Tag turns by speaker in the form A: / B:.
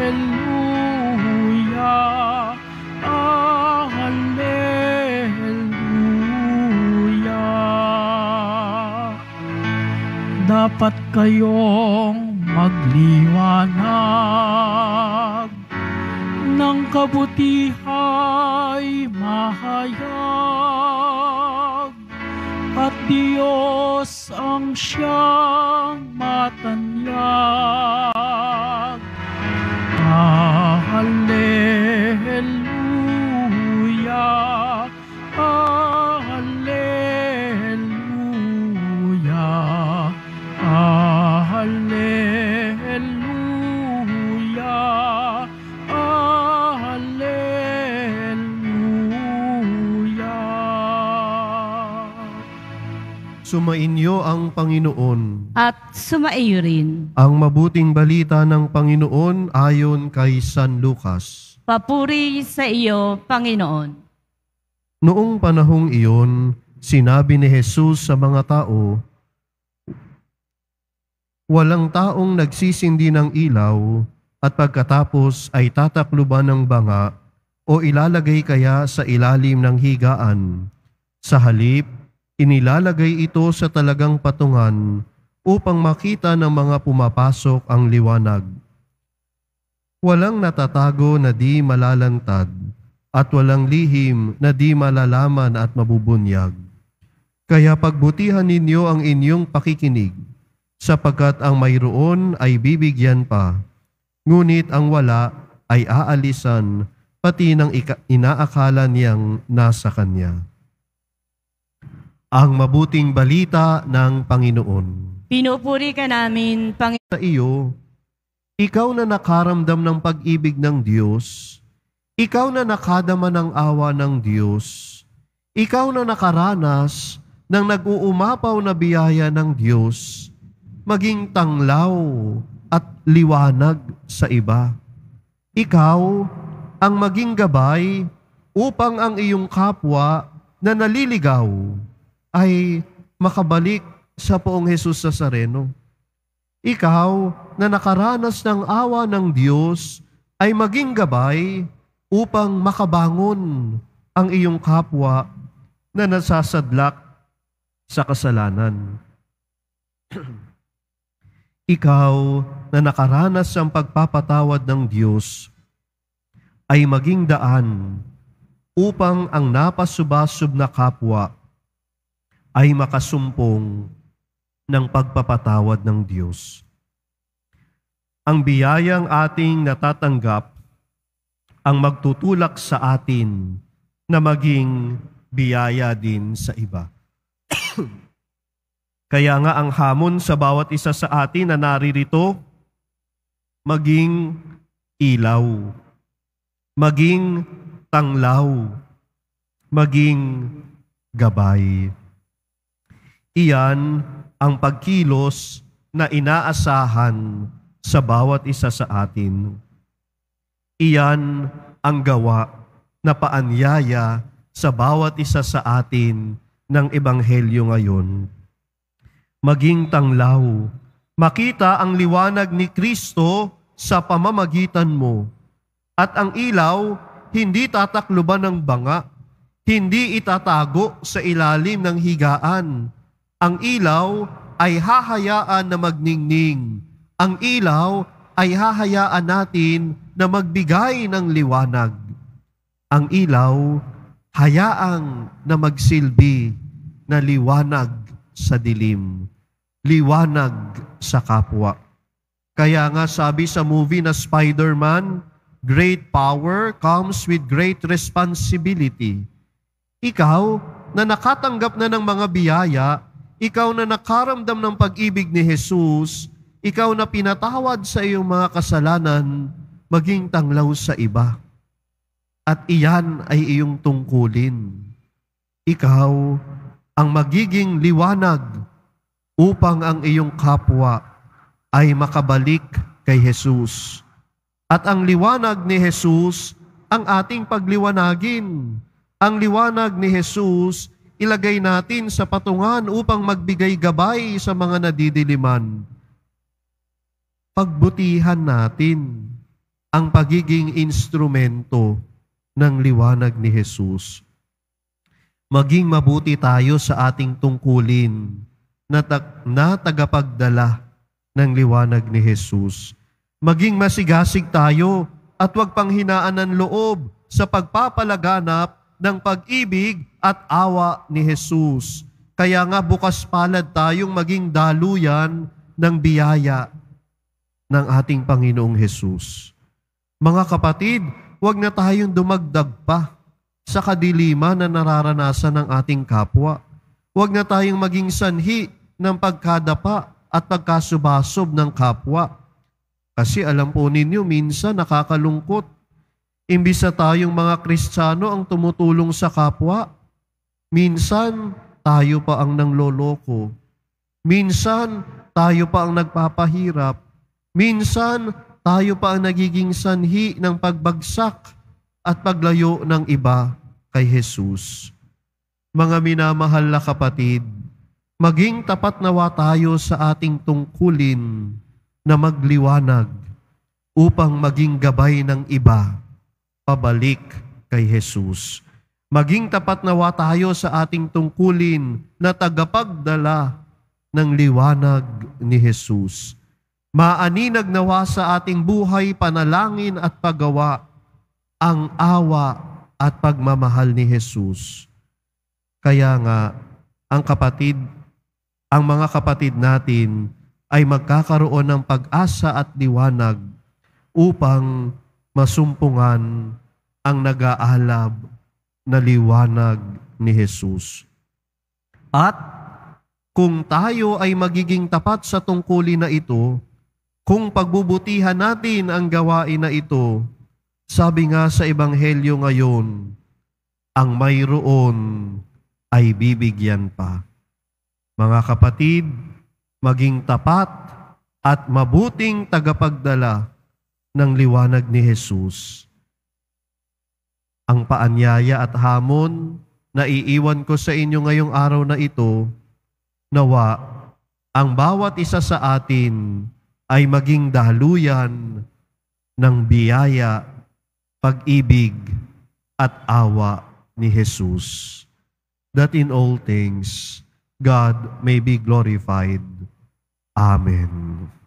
A: Hallelujah, Hallelujah. Dapat kayong magliwanag ng kabutihay mahayag at Diyos ang siyang matanyag. Sumainyo ang Panginoon. At sumaiyo rin. Ang mabuting balita ng Panginoon ayon kay San Lucas. Papuri sa iyo, Panginoon. Noong panahong iyon, sinabi ni Jesus sa mga tao, Walang taong nagsisindi ng ilaw at pagkatapos ay tatakluban ng banga o ilalagay kaya sa ilalim ng higaan. Sa halip, Inilalagay ito sa talagang patungan upang makita ng mga pumapasok ang liwanag. Walang natatago na di malalantad at walang lihim na di malalaman at mabubunyag. Kaya pagbutihan ninyo ang inyong pakikinig sapagkat ang mayroon ay bibigyan pa, ngunit ang wala ay aalisan pati ng inaakala niyang nasa kanya ang mabuting balita ng Panginoon. Pinupuri ka namin, Panginoon. Sa iyo, ikaw na nakaramdam ng pag-ibig ng Diyos, ikaw na nakadama ng awa ng Diyos, ikaw na nakaranas ng nag-uumapaw na biyaya ng Diyos, maging tanglaw at liwanag sa iba. Ikaw ang maging gabay upang ang iyong kapwa na naliligaw ay makabalik sa poong Jesus Nazareno. Ikaw na nakaranas ng awa ng Diyos ay maging gabay upang makabangon ang iyong kapwa na nasasadlak sa kasalanan. Ikaw na nakaranas ng pagpapatawad ng Diyos ay maging daan upang ang napasubasub na kapwa ay makasumpong ng pagpapatawad ng Diyos. Ang biyayang ating natatanggap ang magtutulak sa atin na maging biyaya din sa iba. Kaya nga ang hamon sa bawat isa sa atin na naririto, maging ilaw, maging tanglaw, maging gabay. Iyan ang pagkilos na inaasahan sa bawat isa sa atin. Iyan ang gawa na paanyaya sa bawat isa sa atin ng Ebanghelyo ngayon. Maging tanglaw, makita ang liwanag ni Kristo sa pamamagitan mo. At ang ilaw, hindi tatakluban ng banga, hindi itatago sa ilalim ng higaan, ang ilaw ay hahayaan na magningning. Ang ilaw ay hahayaan natin na magbigay ng liwanag. Ang ilaw, hayaang na magsilbi na liwanag sa dilim, liwanag sa kapwa. Kaya nga sabi sa movie na Spider-Man, great power comes with great responsibility. Ikaw na nakatanggap na ng mga biyaya, ikaw na nakaramdam ng pag-ibig ni Jesus, ikaw na pinatawad sa iyong mga kasalanan, maging tanglaw sa iba. At iyan ay iyong tungkulin. Ikaw ang magiging liwanag upang ang iyong kapwa ay makabalik kay Jesus. At ang liwanag ni Jesus ang ating pagliwanagin. Ang liwanag ni Jesus ilagay natin sa patungan upang magbigay gabay sa mga nadidiliman. Pagbutihan natin ang pagiging instrumento ng liwanag ni Jesus. Maging mabuti tayo sa ating tungkulin na, tag- na tagapagdala ng liwanag ni Jesus. Maging masigasig tayo at huwag panghinaan ng loob sa pagpapalaganap ng pag-ibig at awa ni Jesus. Kaya nga bukas palad tayong maging daluyan ng biyaya ng ating Panginoong Jesus. Mga kapatid, huwag na tayong dumagdag pa sa kadiliman na nararanasan ng ating kapwa. Huwag na tayong maging sanhi ng pagkadapa at pagkasubasob ng kapwa. Kasi alam po ninyo, minsan nakakalungkot Imbis na tayong mga Kristiyano ang tumutulong sa kapwa, minsan tayo pa ang nangloloko. Minsan tayo pa ang nagpapahirap. Minsan tayo pa ang nagiging sanhi ng pagbagsak at paglayo ng iba kay Jesus. Mga minamahal na kapatid, maging tapat nawa tayo sa ating tungkulin na magliwanag upang maging gabay ng iba pabalik kay Jesus. Maging tapat nawa tayo sa ating tungkulin na tagapagdala ng liwanag ni Jesus. Maaninag nawa sa ating buhay, panalangin at paggawa ang awa at pagmamahal ni Jesus. Kaya nga, ang kapatid, ang mga kapatid natin ay magkakaroon ng pag-asa at liwanag upang masumpungan ang nag-aalab na liwanag ni Jesus. At kung tayo ay magiging tapat sa tungkulin na ito, kung pagbubutihan natin ang gawain na ito, sabi nga sa Ebanghelyo ngayon, ang mayroon ay bibigyan pa. Mga kapatid, maging tapat at mabuting tagapagdala ng liwanag ni Jesus. Ang paanyaya at hamon na iiwan ko sa inyo ngayong araw na ito, nawa ang bawat isa sa atin ay maging daluyan ng biyaya, pag-ibig at awa ni Jesus. That in all things, God may be glorified. Amen.